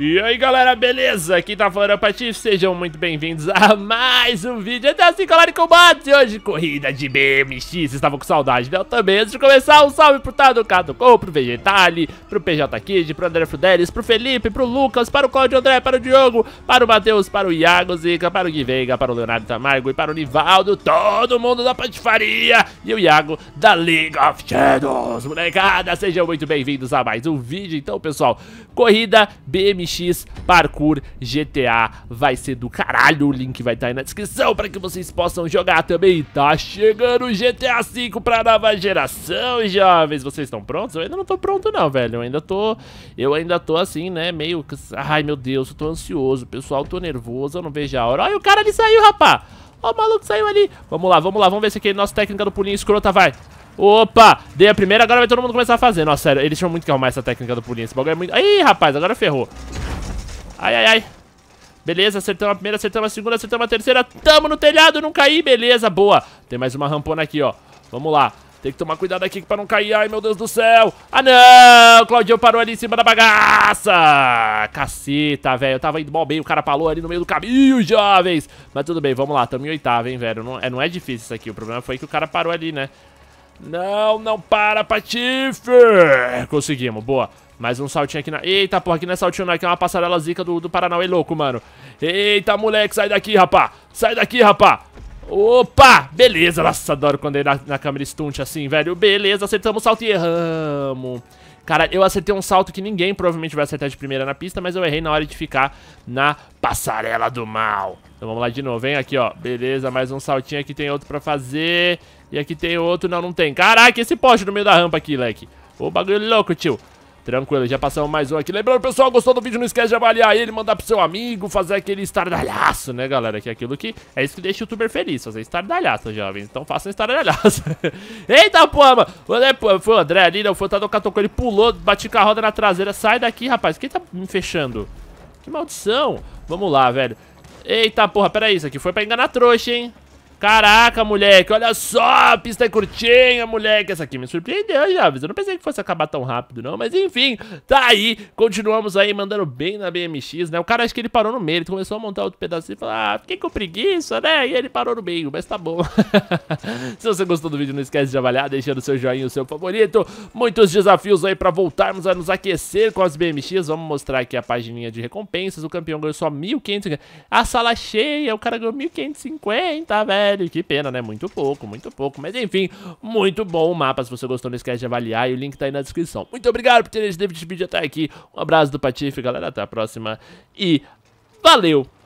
E aí galera, beleza? Aqui tá falando é o Patife, sejam muito bem-vindos a mais um vídeo até assim Colar em Combate, hoje corrida de BMX, vocês estavam com saudade Eu também Antes de começar, um salve pro Tado Caducou, pro Vegetali, pro PJ Kid, pro André Fudelis, pro Felipe, pro Lucas, para o Claudio André, para o Diogo, para o Matheus, para o Iago Zica, para o Gui Veiga, para o Leonardo Tamargo e para o Nivaldo, todo mundo da patifaria E o Iago da League of Shadows, molecada, sejam muito bem-vindos a mais um vídeo Então pessoal, corrida BMX MX Parkour GTA. Vai ser do caralho, o link vai estar tá aí na descrição para que vocês possam jogar também. Tá chegando o GTA V pra nova geração, jovens. Vocês estão prontos? Eu ainda não tô pronto não, velho. Eu ainda tô, eu ainda tô assim, né, meio... Ai, meu Deus, eu tô ansioso, pessoal, tô nervoso, eu não vejo a hora. Olha o cara ali saiu, rapá. Ó, o maluco saiu ali. Vamos lá, vamos lá, vamos ver se aquele nosso técnico do pulinho escrota vai. Opa, dei a primeira, agora vai todo mundo começar a fazer. Nossa, sério, eles tinham muito que arrumar essa técnica do pulinho. Esse bagulho é muito... Ih, rapaz, agora ferrou. Ai, ai, ai. Beleza, acertamos a primeira, acertamos a segunda, acertamos a terceira. Tamo no telhado, não caí. Beleza, boa. Tem mais uma rampona aqui, ó. Vamos lá. Tem que tomar cuidado aqui pra não cair. Ai, meu Deus do céu. Ah, não. O Claudio parou ali em cima da bagaça. Caceta, velho. Eu tava indo mal bem. O cara parou ali no meio do caminho, jovens. Mas tudo bem, vamos lá. Tamo em oitavo, hein, velho. Não é, não é difícil isso aqui. O problema foi que o cara parou ali, né? Não, não para, Patife! Conseguimos, boa. Mais um saltinho aqui na... Eita, porra, aqui não é saltinho não, aqui é uma passarela zica do, do Paranauê louco, mano. Eita, moleque, sai daqui, rapá. Sai daqui, rapá. Opa, beleza. Nossa, adoro quando é na, na câmera stunt assim, velho. Beleza, acertamos o salto e erramos. Cara, eu acertei um salto que ninguém provavelmente vai acertar de primeira na pista, mas eu errei na hora de ficar na passarela do mal. Então vamos lá de novo, vem aqui, ó. Beleza, mais um saltinho, aqui tem outro pra fazer. E aqui tem outro, não, não tem. Caraca, esse poste no meio da rampa aqui, leque. Ô, bagulho louco, tio. Tranquilo, já passamos mais um aqui. Lembrando, pessoal, gostou do vídeo? Não esquece de avaliar ele, mandar pro seu amigo, fazer aquele estardalhaço, né, galera? Que é aquilo que é isso que deixa o youtuber feliz, fazer estardalhaço, jovens. Então façam estardalhaço. Eita, porra, mano. Foi o André ali, foi né? O Fantado catucou, ele pulou, bati com a roda na traseira. Sai daqui, rapaz. Quem tá me fechando? Que maldição. Vamos lá, velho. Eita, porra, peraí, isso aqui foi pra enganar trouxa, hein? Caraca, moleque, olha só, a pista é curtinha, moleque. Essa aqui me surpreendeu, Javes. Eu não pensei que fosse acabar tão rápido, não. Mas enfim, tá aí. Continuamos aí, mandando bem na BMX, né? O cara, acho que ele parou no meio. Ele começou a montar outro pedacinho e falou, ah, fiquei com preguiça, né? E ele parou no meio, mas tá bom. Se você gostou do vídeo, não esquece de avaliar, deixando seu joinha, o seu favorito. Muitos desafios aí pra voltarmos a nos aquecer com as BMX. Vamos mostrar aqui a pagininha de recompensas. O campeão ganhou só 1.500. A sala cheia, o cara ganhou 1.550, velho velho. Que pena, né? Muito pouco, muito pouco. Mas enfim, muito bom o mapa. Se você gostou, não esquece de avaliar. E o link tá aí na descrição. Muito obrigado por terem visto esse vídeo até aqui. Um abraço do Patife, galera. Até a próxima. E valeu!